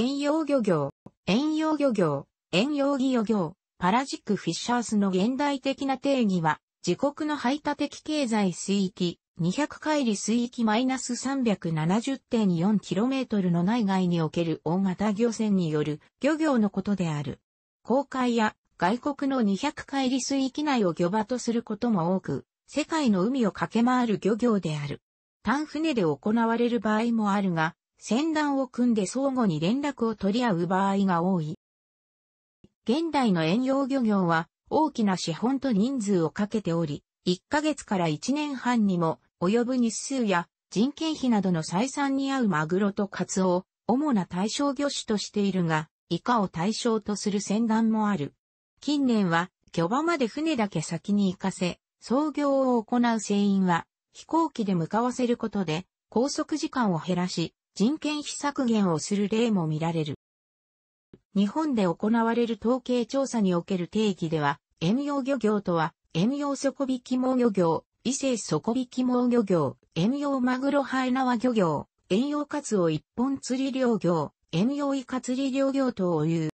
遠洋漁業、遠洋漁業、遠洋義漁業、パラジックフィッシャースの現代的な定義は、自国の排他的経済水域、200海里水域マイナス -370.4km の内外における大型漁船による漁業のことである。公海や外国の200海里水域内を漁場とすることも多く、世界の海を駆け回る漁業である。単船で行われる場合もあるが、船団を組んで相互に連絡を取り合う場合が多い。現代の遠洋漁業は大きな資本と人数をかけており、1ヶ月から1年半にも及ぶ日数や人件費などの採算に合うマグロとカツオを主な対象魚種としているが、イカを対象とする船団もある。近年は漁場まで船だけ先に行かせ、操業を行う船員は飛行機で向かわせることで、拘束時間を減らし、人件費削減をする例も見られる。日本で行われる統計調査における定義では、遠洋漁業とは、遠洋底引き網漁業、伊勢底引き網漁業、遠洋マグロハエナワ漁業、遠洋カツオ一本釣り漁業、遠洋イカ釣り漁業等を言う。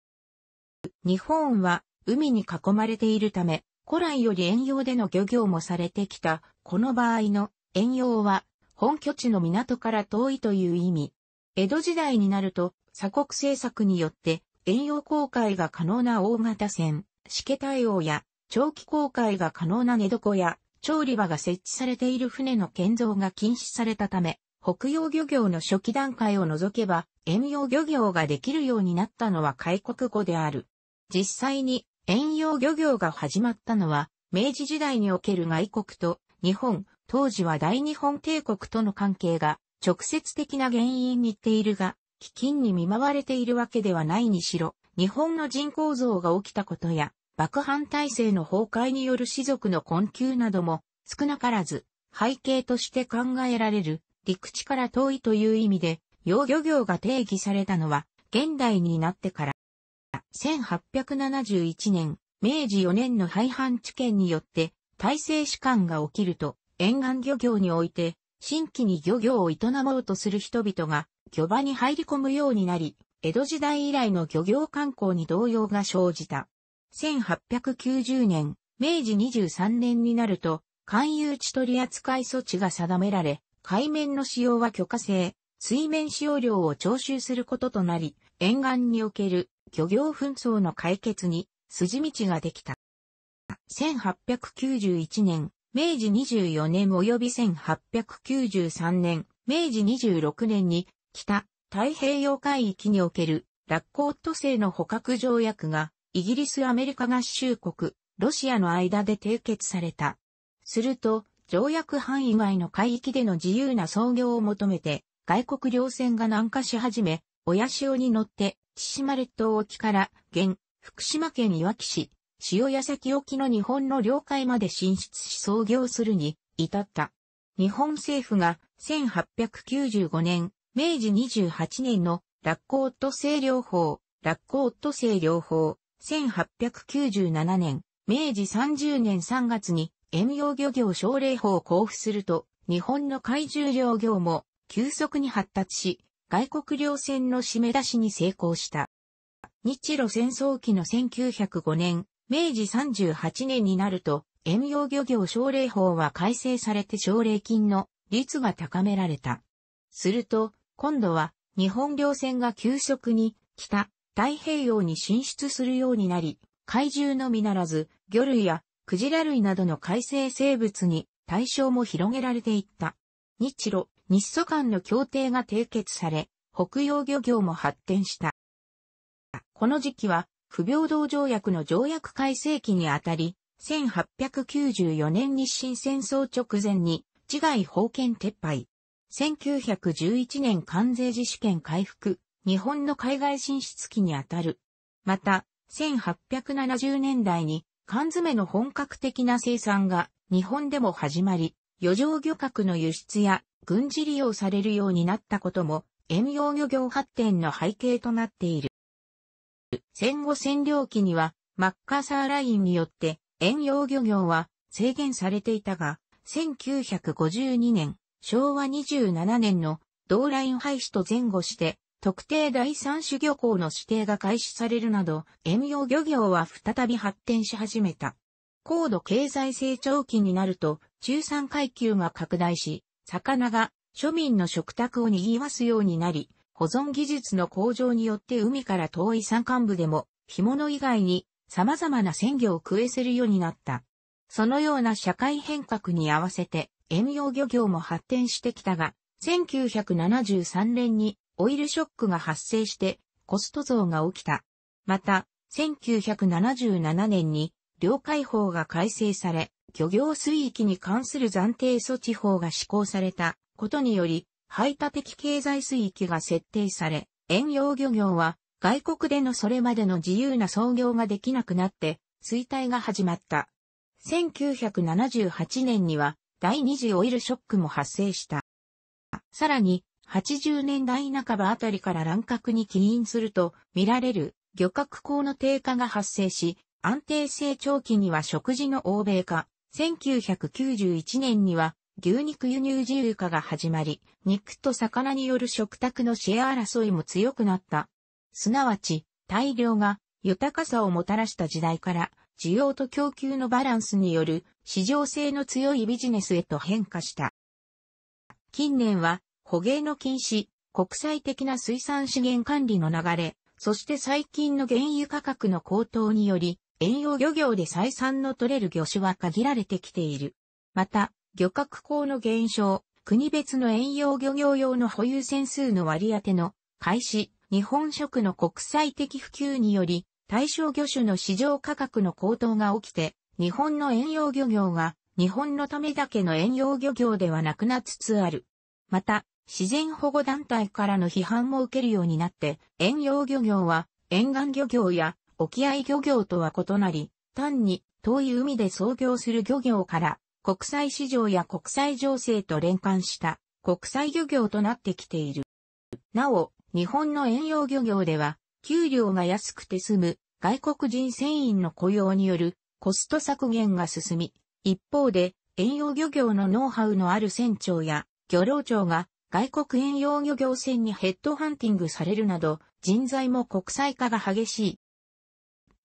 日本は海に囲まれているため、古来より遠洋での漁業もされてきた、この場合の遠洋は本拠地の港から遠いという意味。江戸時代になると、鎖国政策によって、遠洋航海が可能な大型船、しけ対応や、長期航海が可能な寝床や、調理場が設置されている船の建造が禁止されたため、北洋漁業の初期段階を除けば、遠洋漁業ができるようになったのは開国後である。実際に、遠洋漁業が始まったのは、明治時代における外国と日本、当時は大日本帝国との関係が直接的な原因に似ているが、飢饉に見舞われているわけではないにしろ、日本の人口増が起きたことや、爆藩体制の崩壊による士族の困窮なども少なからず背景として考えられる陸地から遠いという意味で、養魚業が定義されたのは現代になってから。1871年、明治4年の廃藩置県によって体制士官が起きると、沿岸漁業において、新規に漁業を営もうとする人々が、漁場に入り込むようになり、江戸時代以来の漁業観光に動揺が生じた。1890年、明治23年になると、勧誘地取扱措置が定められ、海面の使用は許可制、水面使用料を徴収することとなり、沿岸における漁業紛争の解決に筋道ができた。1891年、明治24年及び1893年、明治26年に北太平洋海域におけるラッコ政ト製の捕獲条約がイギリスアメリカ合衆国、ロシアの間で締結された。すると、条約範囲外の海域での自由な操業を求めて、外国領船が南下し始め、親潮に乗って、千島列島沖から、現、福島県いわき市、塩屋崎沖の日本の領海まで進出し創業するに至った。日本政府が1895年、明治28年の落光とー清涼法、落光とー清涼法、1897年、明治30年3月に遠洋漁業奨励法を交付すると、日本の海中漁業も急速に発達し、外国漁船の締め出しに成功した。日露戦争期の1905年、明治38年になると、遠洋漁業奨励法は改正されて奨励金の率が高められた。すると、今度は日本漁船が急速に北太平洋に進出するようになり、怪獣のみならず、魚類やクジラ類などの海生生物に対象も広げられていった。日露、日ソ間の協定が締結され、北洋漁業も発展した。この時期は不平等条約の条約改正期にあたり、1894年日清戦争直前に自害封建撤廃。1911年関税自主権回復、日本の海外進出期にあたる。また、1870年代に缶詰の本格的な生産が日本でも始まり、余剰漁獲の輸出や軍事利用されるようになったことも、遠洋漁業発展の背景となっている。戦後占領期には、マッカーサーラインによって、遠洋漁業は制限されていたが、1952年、昭和27年の同ライン廃止と前後して、特定第三種漁港の指定が開始されるなど、遠洋漁業は再び発展し始めた。高度経済成長期になると、中産階級が拡大し、魚が庶民の食卓を賑わすようになり、保存技術の向上によって海から遠い山間部でも、干物以外に様々な鮮魚を食えせるようになった。そのような社会変革に合わせて、遠洋漁業も発展してきたが、1973年にオイルショックが発生してコスト増が起きた。また、1977年に領海法が改正され、漁業水域に関する暫定措置法が施行されたことにより、排他的経済水域が設定され、遠洋漁業は外国でのそれまでの自由な操業ができなくなって衰退が始まった。1978年には第二次オイルショックも発生した。さらに80年代半ばあたりから乱獲に起因すると見られる漁獲口の低下が発生し、安定成長期には食事の欧米化、1991年には牛肉輸入自由化が始まり、肉と魚による食卓のシェア争いも強くなった。すなわち、大量が豊かさをもたらした時代から、需要と供給のバランスによる市場性の強いビジネスへと変化した。近年は、捕鯨の禁止、国際的な水産資源管理の流れ、そして最近の原油価格の高騰により、遠洋漁業で採算の取れる魚種は限られてきている。また、漁獲港の減少、国別の遠洋漁業用の保有船数の割り当ての開始、日本食の国際的普及により、対象魚種の市場価格の高騰が起きて、日本の遠洋漁業が日本のためだけの遠洋漁業ではなくなつつある。また、自然保護団体からの批判も受けるようになって、遠洋漁業は沿岸漁業や沖合漁業とは異なり、単に遠い海で操業する漁業から国際市場や国際情勢と連関した国際漁業となってきている。なお、日本の遠洋漁業では、給料が安くて済む外国人船員の雇用によるコスト削減が進み、一方で、遠洋漁業のノウハウのある船長や漁労長が外国遠洋漁業船にヘッドハンティングされるなど、人材も国際化が激しい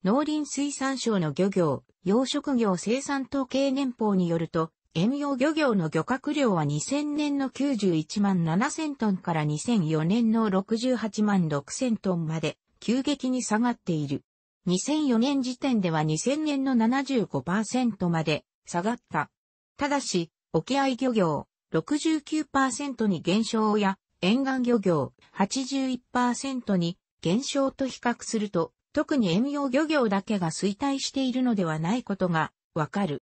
農林水産省の漁業、養殖業生産統計年報によると、遠洋漁業の漁獲量は2000年の91万7000トンから2004年の68万6000トンまで急激に下がっている。2004年時点では2000年の75%まで下がった。ただし、沖合漁業69%に減少や沿岸漁業81%に減少と比較すると特に遠洋漁業だけが衰退しているのではないことがわかる。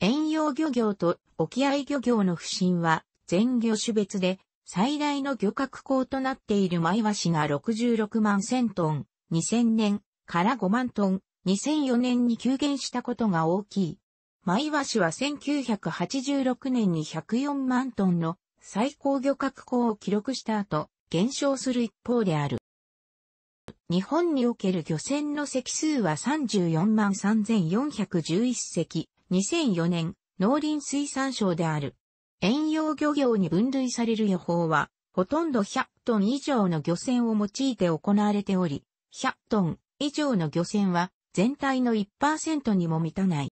遠洋漁業と沖合漁業の不振は全魚種別で最大の漁獲港となっているワシが66万1000トン、2000年から5万トン、2004年に急減したことが大きい。マイワシは1986年に104万トンの最高漁獲港を記録した後、減少する一方である。日本における漁船の席数は34万3411隻、2004年、農林水産省である。遠洋漁業に分類される予報は、ほとんど100トン以上の漁船を用いて行われており、100トン以上の漁船は全体の1%にも満たない。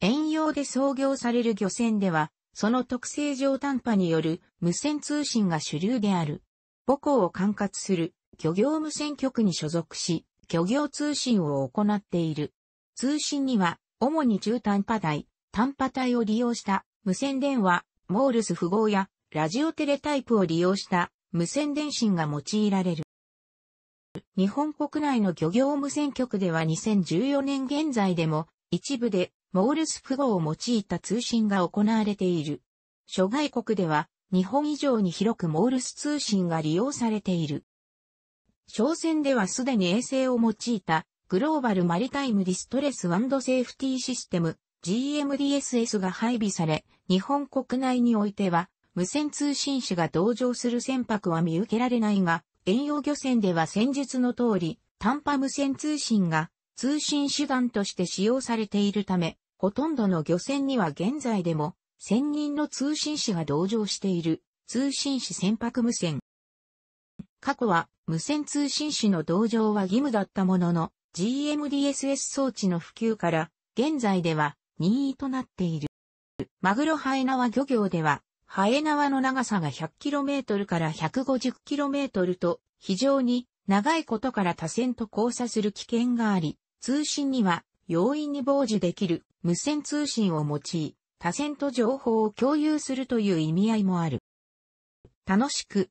遠洋で操業される漁船では、その特性上短波による無線通信が主流である。母港を管轄する漁業無線局に所属し、漁業通信を行っている。通信には、主に中短波台、短波帯を利用した無線電話、モールス符号やラジオテレタイプを利用した無線電信が用いられる。日本国内の漁業無線局では2014年現在でも一部でモールス符号を用いた通信が行われている。諸外国では日本以上に広くモールス通信が利用されている。商船ではすでに衛星を用いたグローバルマリタイムディストレスセーフティシステム GMDSS が配備され、日本国内においては無線通信士が同乗する船舶は見受けられないが、遠洋漁船では先日の通り、短波無線通信が通信手段として使用されているため、ほとんどの漁船には現在でも、1000人の通信士が同乗している、通信士船舶無線過去は無線通信士の同乗は義務だったものの、GMDSS 装置の普及から、現在では任意となっている。マグロハエナワ漁業では、ハエナワの長さが 100km から 150km と非常に長いことから多線と交差する危険があり、通信には容易に傍受できる無線通信を用い、多線と情報を共有するという意味合いもある。楽しく